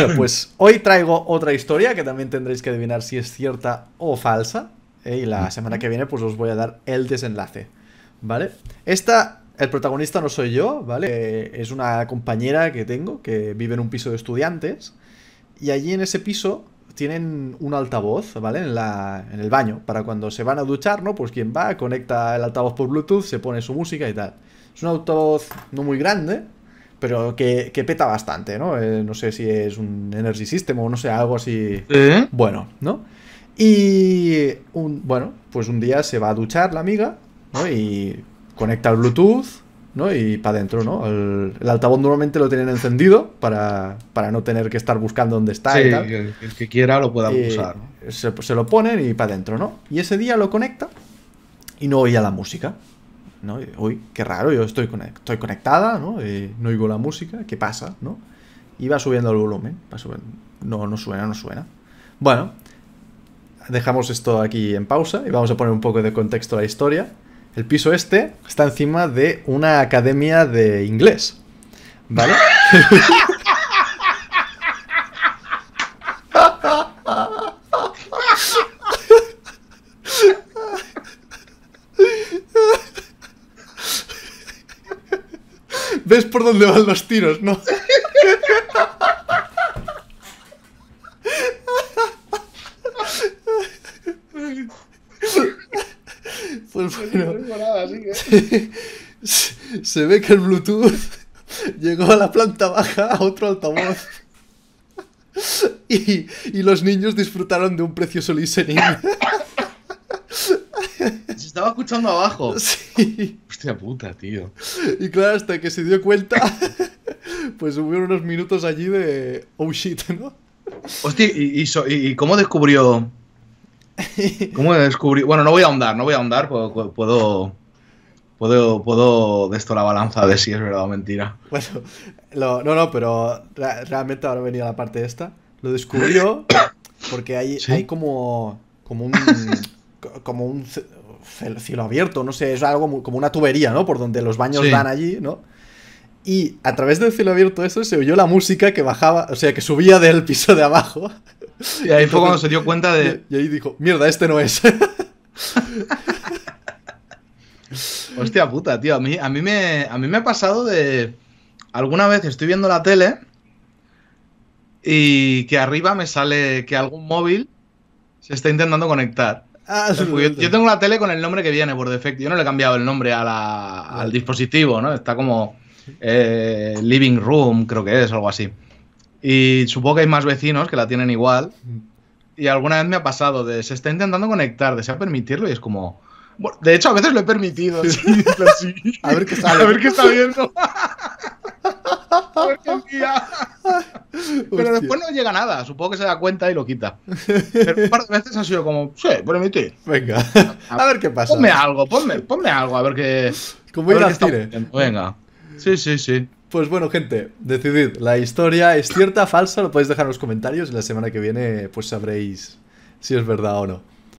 Bueno, pues hoy traigo otra historia que también tendréis que adivinar si es cierta o falsa. ¿eh? Y la semana que viene pues os voy a dar el desenlace. ¿Vale? Esta, el protagonista no soy yo, ¿vale? Eh, es una compañera que tengo que vive en un piso de estudiantes. Y allí en ese piso tienen un altavoz, ¿vale? En, la, en el baño, para cuando se van a duchar, ¿no? Pues quien va, conecta el altavoz por Bluetooth, se pone su música y tal. Es un altavoz no muy grande, pero que, peta bastante, ¿no? Eh, no sé si es un Energy System o no sé, algo así bueno, ¿no? Y un, bueno, pues un día se va a duchar la amiga, ¿no? Y conecta el Bluetooth, ¿no? Y para adentro, ¿no? El, altavoz normalmente lo tienen encendido para, para, no tener que estar buscando dónde está. y tal. El, que quiera lo pueda usar. Se, lo ponen y para adentro, ¿no? Y ese día lo conecta y no oía la música. ¿no? Hoy, qué raro, yo estoy, estoy conectada, ¿no? no oigo la música, ¿qué pasa? ¿no? Y va subiendo el volumen, No, no suena, no suena. Bueno, dejamos esto aquí en pausa y vamos a poner un poco de contexto a la historia. El piso este está encima de una academia de inglés, ¿vale? ves por dónde van los tiros, ¿no? Pues se, se ve que el Bluetooth llegó a la planta baja a otro altavoz. Y, y los niños disfrutaron de un precioso listening escuchando abajo. Sí. Hostia puta, tío. Y claro, hasta que se dio cuenta, pues hubo unos minutos allí de. Oh shit, ¿no? Hostia, ¿y, cómo descubrió.? ¿Cómo descubrió.? Bueno, no voy a ahondar, no voy a ahondar, puedo. puedo... Puedo, de esto la balanza de si es verdad o mentira. Bueno, no, no, pero realmente ahora venía la parte esta. Lo descubrió porque hay, hay como, como un, como un cielo abierto, no sé, es algo como una tubería, ¿no? Por donde los baños van dan allí, ¿no? Y a través del cielo abierto eso se oyó la música que bajaba, o sea, que subía del piso de abajo. Y ahí fue cuando se dio cuenta de... Y, ahí dijo, mierda, este no es. Hostia puta, tío. A mí, a, mí me, a mí me ha pasado de... Alguna vez estoy viendo la tele y que arriba me sale que algún móvil se está intentando conectar. Ah, yo, tengo la tele con el nombre que viene por defecto. Yo no le he cambiado el nombre al dispositivo, ¿no? Está como eh, Living Room, creo que es, algo así. Y supongo que hay más vecinos que la tienen igual. Y alguna vez me ha pasado de se está intentando conectar, desea permitirlo y es como. de hecho, a veces lo he permitido. A ver qué sale. A ver qué está viendo. a ver pero después no llega nada, supongo que se da cuenta y lo quita. Pero un par de veces ha sido como, sí, bueno, Venga, a, ver qué pasa. Ponme algo, ponme, algo, a ver qué. Como ir al Venga. Sí, sí, sí. Pues bueno, gente, decidid. ¿La historia es cierta, o falsa? Lo podéis dejar en los comentarios. Y La semana que viene, pues sabréis si es verdad o no.